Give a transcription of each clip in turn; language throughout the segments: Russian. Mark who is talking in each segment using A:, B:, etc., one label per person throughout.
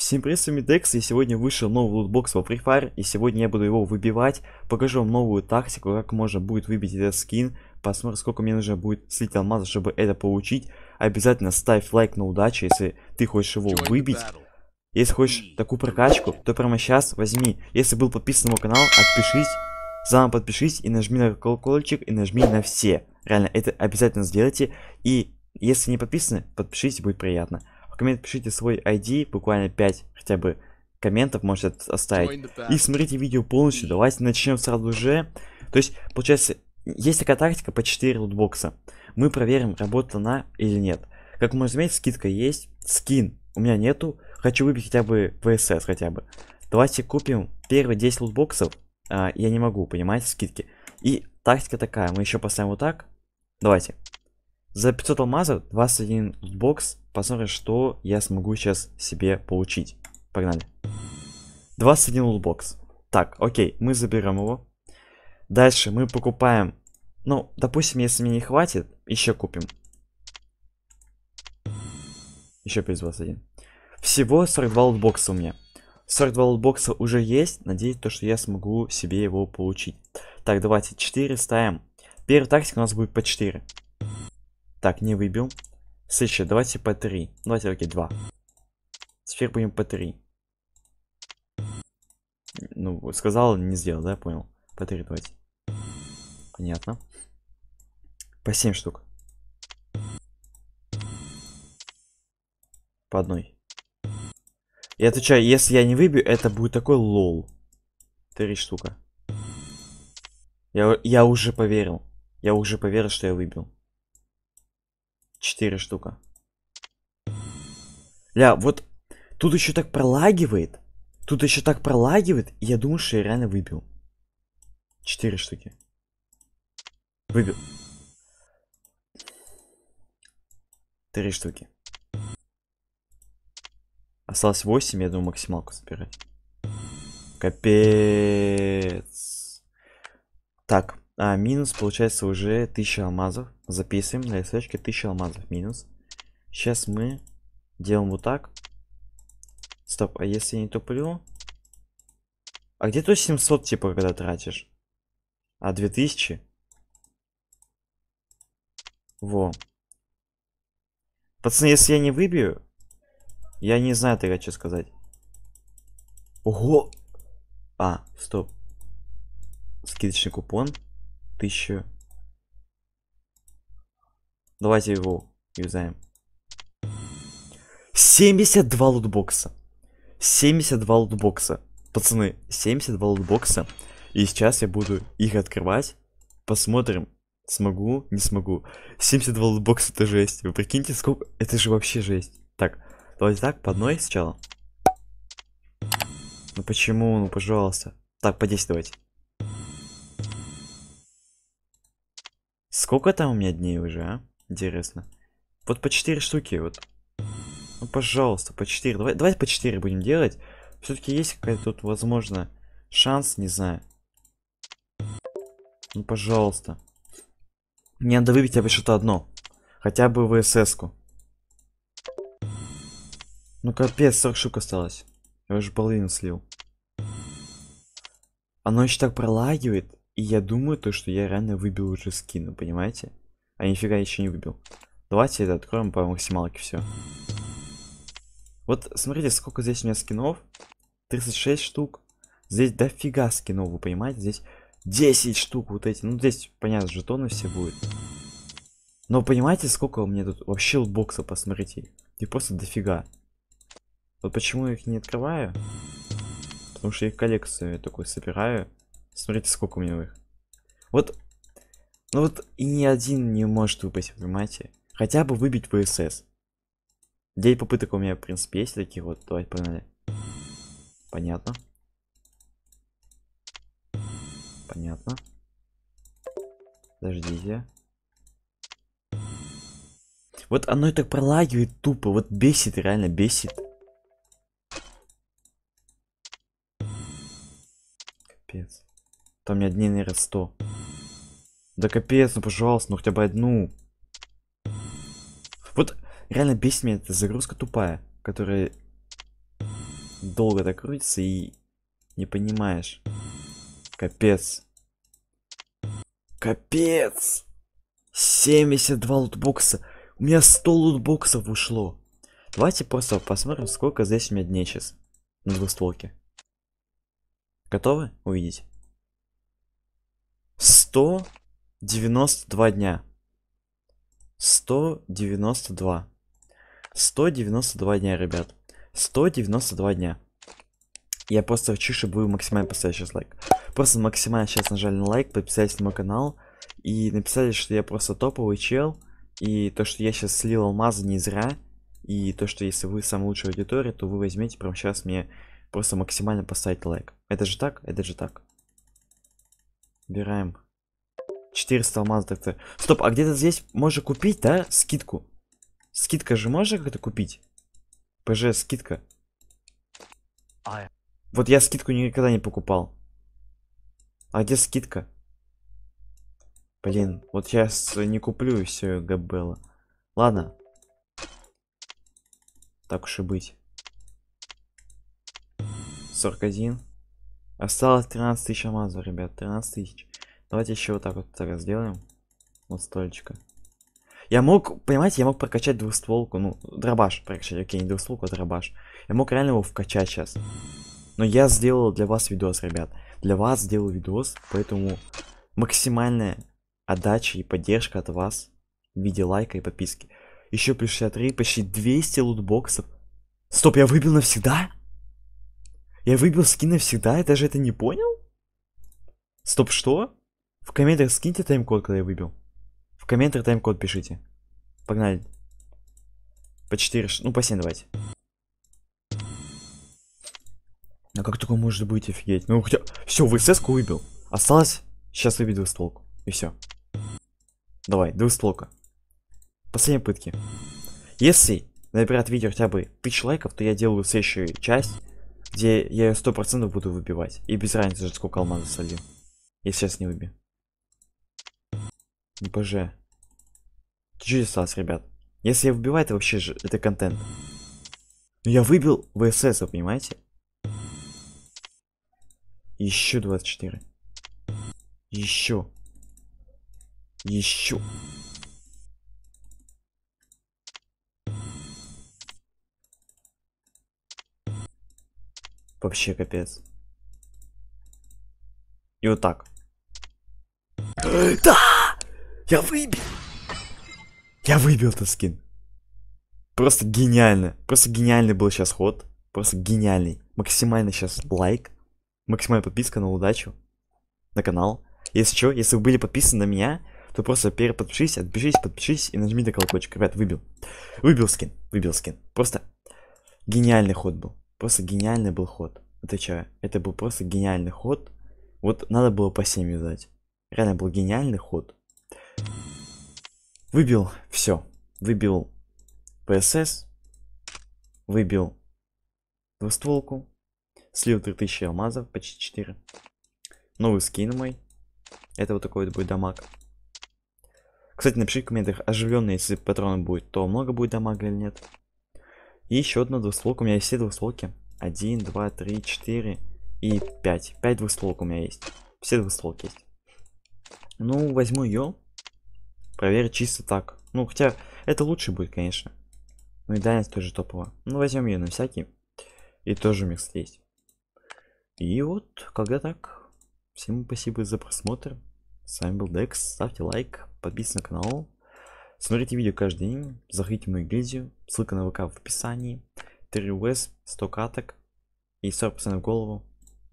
A: Всем привет, с вами Декс, и сегодня вышел новый лутбокс во Free Fire, и сегодня я буду его выбивать, покажу вам новую тактику, как можно будет выбить этот скин, посмотрим, сколько мне нужно будет слить алмаза, чтобы это получить. Обязательно ставь лайк на удачу, если ты хочешь его выбить. Если хочешь такую прокачку, то прямо сейчас возьми. Если был подписан на мой канал, отпишись, заново подпишись и нажми на колокольчик и нажми на все. Реально, это обязательно сделайте, и если не подписаны, подпишись, будет приятно коммент пишите свой ID, буквально 5 хотя бы комментов можете оставить. И смотрите видео полностью. Давайте начнем сразу же. То есть, получается, есть такая тактика по 4 лутбокса. Мы проверим, работает она или нет. Как можно заметить, скидка есть. Скин у меня нету. Хочу выбить хотя бы ВСС хотя бы. Давайте купим первые 10 лутбоксов. А, я не могу, понимаете, скидки. И тактика такая. Мы еще поставим вот так. Давайте. За 500 алмазов 21 лутбокс Посмотрим, что я смогу сейчас себе получить. Погнали. 21 лутбокс. Так, окей, мы заберем его. Дальше мы покупаем... Ну, допустим, если мне не хватит, еще купим. Еще плюс один. Всего 42 лутбокса у меня. 42 лутбокса уже есть. Надеюсь, то, что я смогу себе его получить. Так, давайте 4 ставим. Первый тактика у нас будет по 4. Так, не выбил. Слышь, давайте по 3. Давайте, окей, 2. Теперь будем по 3. Ну, сказал, не сделал, да, понял. По 3 давайте. Понятно. По 7 штук. По одной. Я отвечаю, если я не выбью, это будет такой лол. Три штука. Я, я уже поверил. Я уже поверил, что я выбил. 4 штука. Ля, вот тут еще так пролагивает. Тут еще так пролагивает. Я думаю, что я реально выбил. 4 штуки. Выбил. Три штуки. Осталось 8, я думаю, максималку собирать. Капец. Так. А, минус получается уже 1000 алмазов. Записываем на СВЧке 1000 алмазов минус. Сейчас мы делаем вот так. Стоп, а если не туплю? А где то 700 типа когда тратишь? А 2000? Во. Пацаны, если я не выбью, я не знаю, ты хочу сказать. Ого! А, стоп. Скидочный купон. 1000. Давайте его юзаем. 72 лутбокса. 72 лутбокса. Пацаны, 72 лутбокса. И сейчас я буду их открывать. Посмотрим, смогу, не смогу. 72 лутбокса это жесть. Вы прикиньте, сколько... Это же вообще жесть. Так, давайте так, по одной сначала. Ну почему, ну пожалуйста. Так, по 10 давайте. Сколько там у меня дней уже, а? Интересно. Вот по 4 штуки, вот. Ну, пожалуйста, по 4. Давай, давай по 4 будем делать. Все-таки есть какая-то тут, возможно, шанс, не знаю. Ну, пожалуйста. Мне надо выбить хотя бы что-то одно. Хотя бы ВСС-ку. Ну, капец, 40 штук осталось. Я уже половину слил. Оно еще так пролагивает. И я думаю, то, что я реально выбил уже скину, ну, понимаете? А нифига еще не выбил. Давайте это откроем по максималке все. Вот смотрите, сколько здесь у меня скинов. 36 штук. Здесь дофига скинов, вы понимаете? Здесь 10 штук вот эти. Ну, здесь, понятно, жетоны все будут. Но понимаете, сколько у меня тут вообще лбокса, посмотрите. И просто дофига. Вот почему я их не открываю? Потому что я их коллекцию такой собираю. Смотрите, сколько у меня их. Вот. Ну вот и ни один не может выпасть, понимаете? Хотя бы выбить ВСС. 9 попыток у меня, в принципе, есть такие вот. Давайте погнали. Понятно. Понятно. Подождите. Вот оно и так пролагивает тупо. Вот бесит, реально бесит. Капец. Там я дней, наверное, 100. Да капец, ну пожалуйста, ну хотя бы одну. Вот реально бесит меня эта загрузка тупая, которая долго так крутится и не понимаешь. Капец. Капец! 72 лутбокса. У меня 100 лутбоксов ушло. Давайте просто посмотрим, сколько здесь у меня дней сейчас на двустволке. Готовы увидеть? 192 дня. 192. 192 дня, ребят. 192 дня. Я просто хочу чтобы вы максимально поставили сейчас лайк. Просто максимально сейчас нажали на лайк, подписались на мой канал и написали, что я просто топовый чел. И то, что я сейчас слил алмазы не зря. И то, что если вы самая лучшая аудитория, то вы возьмете прямо сейчас мне просто максимально поставить лайк. Это же так? Это же так. Убираем 400 алмазов так-то. Стоп, а где-то здесь можно купить, да, скидку? Скидка же можно как-то купить? ПЖ скидка. А, вот я скидку никогда не покупал. А где скидка? Блин, вот сейчас не куплю и все, габела. Ладно. Так уж и быть. 41. Осталось 13 тысяч алмазов, ребят. 13 тысяч. Давайте еще вот так вот так сделаем. Вот столечко. Я мог, понимаете, я мог прокачать двухстволку, ну, дробаш прокачать, окей, не двухстволку, а дробаш. Я мог реально его вкачать сейчас. Но я сделал для вас видос, ребят. Для вас сделал видос, поэтому максимальная отдача и поддержка от вас в виде лайка и подписки. Еще плюс 63, почти 200 лутбоксов. Стоп, я выбил навсегда? Я выбил скин навсегда? Я даже это не понял? Стоп, что? В комментах скиньте тайм-код, когда я выбил. В комментах тайм-код пишите. Погнали. По 4, ну по 7 давайте. А как такое может быть, офигеть? Ну хотя... Все, ВСС-ку выбил. Осталось... Сейчас выбить двустволку. И все. Давай, двустволка. Последние пытки. Если набирает видео хотя бы 1000 лайков, то я делаю следующую часть, где я ее 100% буду выбивать. И без разницы, сколько алмазов солью. Если сейчас не выбью. БЖ. Чуть осталось, ребят. Если я выбиваю, это вообще же, это контент. Но ну, я выбил ВСС, вы понимаете? Еще 24. Еще. Еще. Вообще капец. И вот так. Да! Я выбил. Я выбил этот скин. Просто гениально. Просто гениальный был сейчас ход. Просто гениальный. Максимально сейчас лайк. Максимальная подписка на удачу. На канал. Если что, если вы были подписаны на меня, то просто переподпишись, отпишись, подпишись и нажми на колокольчик. Ребят, выбил. Выбил скин. Выбил скин. Просто гениальный ход был. Просто гениальный был ход. Отвечаю. Это был просто гениальный ход. Вот надо было по 7 дать. Реально был гениальный ход. Выбил все. Выбил ПСС. Выбил двустволку. Слил 3000 алмазов, почти 4. Новый скин мой. Это вот такой вот будет дамаг. Кстати, напишите в комментариях, оживленный, если патроны будет, то много будет дамага или нет. И еще одна двустволка. У меня есть все двустволки. 1, 2, 3, 4 и 5. 5 двустволок у меня есть. Все двустволки есть. Ну, возьму ее. Проверить чисто так. Ну, хотя это лучше будет, конечно. Ну и дальность тоже топово. Ну, возьмем ее на всякий. И тоже микс есть. И вот, когда так. Всем спасибо за просмотр. С вами был Декс. Ставьте лайк, подписывайтесь на канал. Смотрите видео каждый день. Заходите в мою гильдию. Ссылка на ВК в описании. 3 УС, 100 каток. И 40% в голову.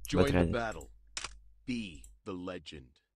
A: Join the battle. Be the legend.